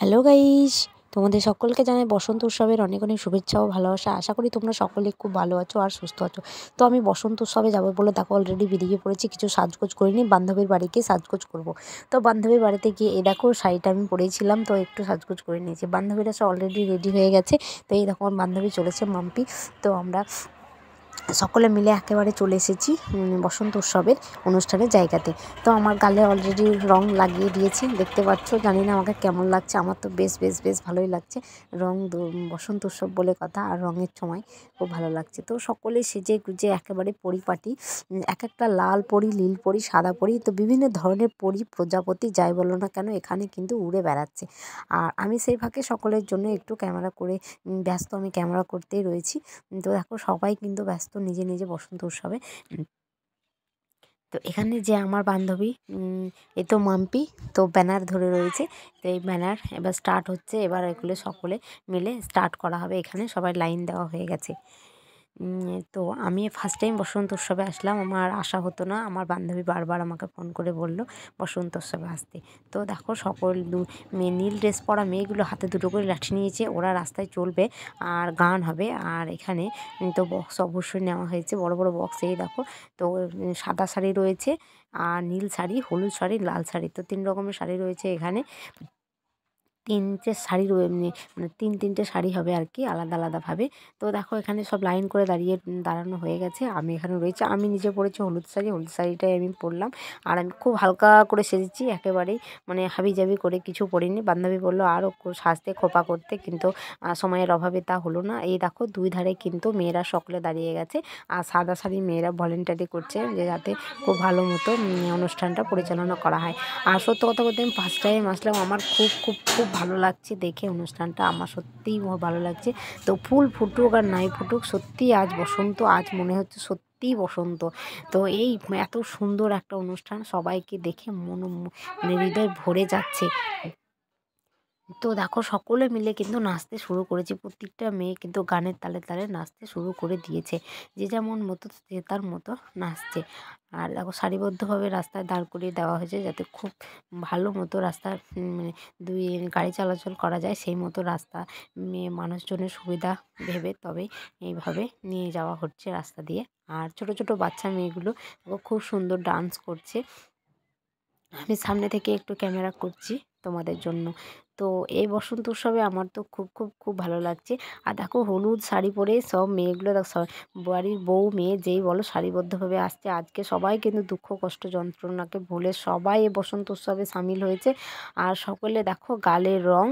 hello guys তোমাদের সকলকে জানাই বসন্ত উৎসবের অনেক অনেক শুভেচ্ছা ও ভালোবাসা আশা করি তোমরা সকলে খুব ভালো আছো আর সুস্থ আছো তো আমি বসন্ত উৎসবে যাবো বলে দেখো অলরেডি বেরিয়ে পড়েছি কিছু সাজগোজ করিনি বান্ধবীর বাড়ি গিয়ে সাজগোজ করব তো বান্ধবীর বাড়িতে গিয়ে এ দেখো শাড়িটা আমি পরেছিলাম তো একটু সাজগোজ করে নিয়েছি বান্ধবীরা সব অলরেডি রেডি হয়ে গেছে তো এই দেখো আমার বান্ধবী চলেছে মাম্পি তো আমরা সকলে মিলে একেবারে চলে এসেছি বসন্ত উৎসবের অনুষ্ঠানের জায়গাতে তো আমার গালে অলরেডি রং লাগিয়ে দিয়েছি দেখতে পাচ্ছ জানি না আমাকে কেমন লাগছে আমার তো বেশ বেশ বেশ ভালোই লাগছে রং বসন্ত উৎসব বলে কথা আর রঙের সময় খুব ভালো লাগছে তো সকলে সেজে গুজে একেবারে পরিপাটি এক একটা লাল পরি নীল পরি সাদা পরি তো বিভিন্ন ধরনের পরি প্রজাপতি যাই বলো না কেন এখানে কিন্তু উড়ে বেড়াচ্ছে আর আমি সেই ফাঁকে সকলের জন্য একটু ক্যামেরা করে ব্যস্ত আমি ক্যামেরা করতেই রয়েছি তো দেখো সবাই কিন্তু ব্যস্ত নিজে নিজে বসন্ত উৎসবে তো এখানে যে আমার বান্ধবী এ তো মাম্পি তো ব্যানার ধরে রয়েছে তো এই ব্যানার এবার স্টার্ট হচ্ছে এবার এগুলো সকলে মিলে স্টার্ট করা হবে এখানে সবাই লাইন দেওয়া হয়ে গেছে তো আমি ফার্স্ট টাইম বসন্ত উৎসবে আসলাম আমার আশা হতো না আমার বান্ধবী বারবার আমাকে ফোন করে বলল বসন্ত উৎসবে আসতে তো দেখো সকল নীল ড্রেস পরা মেয়েগুলো হাতে দুটো করে লাঠি নিয়েছে ওরা রাস্তায় চলবে আর গান হবে আর এখানে তো বক্স অবশ্যই নেওয়া হয়েছে বড় বড় বক্স এই দেখো তো সাদা শাড়ি রয়েছে আর নীল শাড়ি হলুদ শাড়ি লাল শাড়ি তো তিন রকমের শাড়ি রয়েছে এখানে তিনটে শাড়ি রয়ে মানে, মানে তিন তিনটে শাড়ি হবে আর কি আলাদা আলাদাভাবে তো দেখো এখানে সব লাইন করে দাঁড়িয়ে দাঁড়ানো হয়ে গেছে আমি এখানে রয়েছে আমি নিজে পরেছি হলুদ শাড়ি হলুদ শাড়িটাই আমি পরলাম আর আমি খুব হালকা করে সেজেছি একেবারেই মানে হাবিজাবি করে কিছু পরিনি বান্ধবী বললো আরও সাজতে খোপা করতে কিন্তু সময়ের অভাবে তা হলো না এই দেখো দুই ধারে কিন্তু মেয়েরা সকলে দাঁড়িয়ে গেছে আর সাদা শাড়ি মেয়েরা ভলেন্টারি করছে যে যাতে খুব ভালো মতো অনুষ্ঠানটা পরিচালনা করা হয় আর সত্য কথা বলতে আমি ফার্স্ট টাইম আসলাম আমার খুব খুব খুব ভালো লাগছে দেখে অনুষ্ঠানটা আমার সত্যিই ভালো লাগছে তো ফুল ফুটুক আর নাই ফুটুক সত্যিই আজ বসন্ত আজ মনে হচ্ছে সত্যি সত্যিই বসন্ত তো এই এত সুন্দর একটা অনুষ্ঠান সবাইকে দেখে মন মানে হৃদয় ভরে যাচ্ছে তো দেখো সকলে মিলে কিন্তু নাচতে শুরু করেছে প্রত্যেকটা মেয়ে কিন্তু গানের তালে তালে নাচতে শুরু করে দিয়েছে যে যেমন মতো সে তার মতো নাচছে আর দেখো সারিবদ্ধভাবে রাস্তায় দাঁড় করিয়ে দেওয়া হয়েছে যাতে খুব ভালো মতো রাস্তা মানে দুই গাড়ি চলাচল করা যায় সেই মতো রাস্তা মেয়ে মানুষজনের সুবিধা ভেবে তবে এইভাবে নিয়ে যাওয়া হচ্ছে রাস্তা দিয়ে আর ছোট ছোট বাচ্চা মেয়েগুলো খুব সুন্দর ডান্স করছে আমি সামনে থেকে একটু ক্যামেরা করছি তোমাদের জন্য তো এই বসন্ত উৎসবে আমার তো খুব খুব খুব ভালো লাগছে আর দেখো হলুদ শাড়ি পরে সব মেয়েগুলো বাড়ির বউ মেয়ে যেই বলো সারিবদ্ধভাবে আসছে আজকে সবাই কিন্তু দুঃখ কষ্ট যন্ত্রণাকে ভুলে সবাই এই বসন্ত উৎসবে সামিল হয়েছে আর সকলে দেখো গালের রং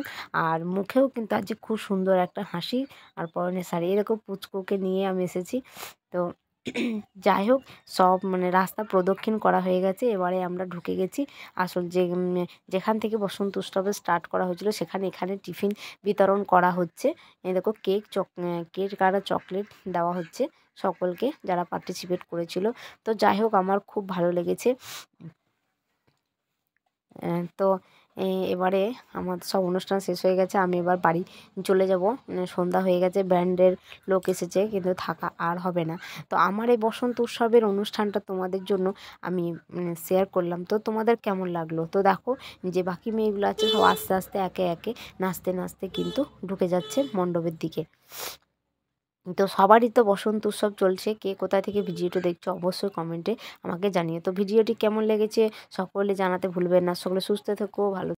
আর মুখেও কিন্তু আজকে খুব সুন্দর একটা হাসি আর পরনে শাড়ি এরকম পুচকুকে নিয়ে আমি এসেছি তো যাই হোক সব মানে রাস্তা প্রদক্ষিণ করা হয়ে গেছে এবারে আমরা ঢুকে গেছি আসল যে যেখান থেকে বসন্ত উৎসবে স্টার্ট করা হয়েছিল সেখানে এখানে টিফিন বিতরণ করা হচ্ছে এই দেখো কেক চক কেক কারা চকলেট দেওয়া হচ্ছে সকলকে যারা পার্টিসিপেট করেছিল তো যাই হোক আমার খুব ভালো লেগেছে তো এবারে আমার সব অনুষ্ঠান শেষ হয়ে গেছে আমি এবার বাড়ি চলে যাব মানে সন্ধ্যা হয়ে গেছে ব্যান্ডের লোক এসেছে কিন্তু থাকা আর হবে না তো আমার এই বসন্ত উৎসবের অনুষ্ঠানটা তোমাদের জন্য আমি শেয়ার মানে, করলাম তো তোমাদের কেমন লাগলো তো দেখো যে বাকি মেয়েগুলো আছে সব আস্তে আস্তে একে একে নাচতে নাচতে কিন্তু ঢুকে যাচ্ছে মণ্ডপের দিকে তো সবারই তো বসন্ত উৎসব চলছে কে কোথায় থেকে ভিডিওটা দেখছো অবশ্যই কমেন্টে আমাকে জানিও তো ভিডিওটি কেমন লেগেছে সকলে জানাতে ভুলবেন না সকলে সুস্থ থেকো ভালো